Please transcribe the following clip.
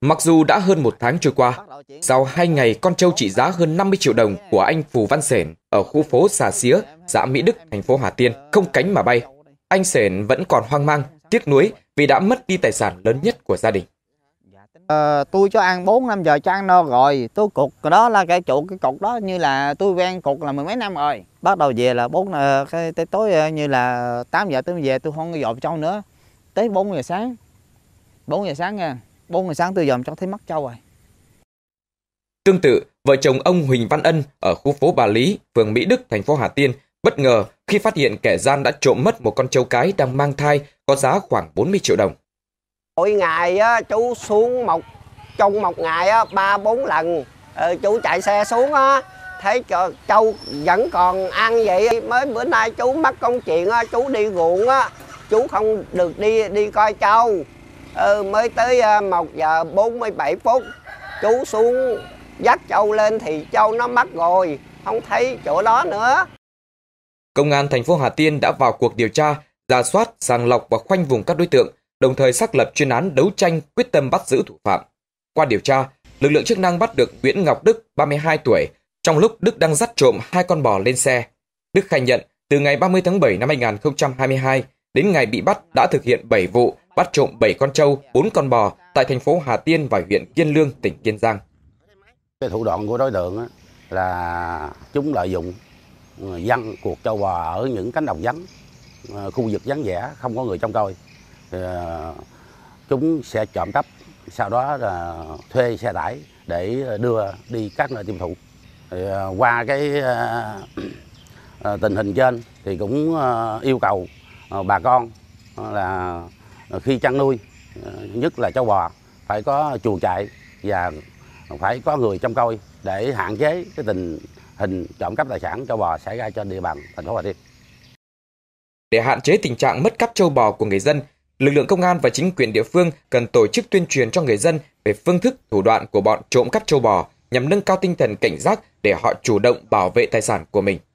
Mặc dù đã hơn một tháng trôi qua, sau hai ngày con trâu trị giá hơn 50 triệu đồng của anh Phù Văn Sển ở khu phố Xà Xía, xã Mỹ Đức, thành phố Hà Tiên không cánh mà bay. Anh Sển vẫn còn hoang mang, tiếc nuối vì đã mất đi tài sản lớn nhất của gia đình. Ờ, tôi cho ăn 4 năm giờ cho ăn no rồi tôi cục đó là cái trụ cái cục đó như là tôi quen cục là mười mấy năm rồi bắt đầu về là bốn ờ, cái tới tối ờ, như là 8 giờ tôi về tôi không dọn trong nữa tới 4 giờ sáng 4 giờ sáng nha 4 ngày sáng từ giờ mà cháu thấy mất cháu rồi. Tương tự, vợ chồng ông Huỳnh Văn Ân ở khu phố Bà Lý, phường Mỹ Đức, thành phố Hà Tiên bất ngờ khi phát hiện kẻ gian đã trộm mất một con trâu cái đang mang thai có giá khoảng 40 triệu đồng. Mỗi ngày á, chú xuống một trong một ngày á, 3 4 lần ừ, chú chạy xe xuống á thấy trâu vẫn còn ăn vậy mới bữa nay chú mắc công chuyện á, chú đi ruộng á chú không được đi đi coi trâu ừ, mới tới 1 à, giờ 47 phút chú xuống dắt châu lên thì châu nó mất rồi không thấy chỗ đó nữa Công an thành phố Hà Tiên đã vào cuộc điều tra, ra soát, sàng lọc và khoanh vùng các đối tượng, đồng thời xác lập chuyên án đấu tranh quyết tâm bắt giữ thủ phạm. Qua điều tra, lực lượng chức năng bắt được Nguyễn Ngọc Đức, 32 tuổi, trong lúc Đức đang dắt trộm hai con bò lên xe. Đức khai nhận, từ ngày 30 tháng 7 năm 2022 đến ngày bị bắt đã thực hiện 7 vụ bắt trộm 7 con trâu, 4 con bò tại thành phố Hà Tiên và huyện Kiên Lương, tỉnh Kiên Giang. Cái thủ đoạn của đối tượng là chúng lợi dụng dân cuộc trâu bò ở những cánh đồng vắng, ờ, khu vực vắng vẻ không có người trông coi. Ờ, chúng sẽ trộm cắp, sau đó là thuê xe tải để đưa đi các nơi tiêu thụ. Ờ, qua cái tình hình trên thì cũng yêu cầu bà con là Ờ, khi chăn nuôi ờ, nhất là châu bò phải có chuồng trại và phải có người trông coi để hạn chế cái tình hình trộm cắp tài sản châu bò xảy ra trên địa bàn thành phố Hà Tiên. Để hạn chế tình trạng mất cắp châu bò của người dân, lực lượng công an và chính quyền địa phương cần tổ chức tuyên truyền cho người dân về phương thức, thủ đoạn của bọn trộm cắp châu bò nhằm nâng cao tinh thần cảnh giác để họ chủ động bảo vệ tài sản của mình.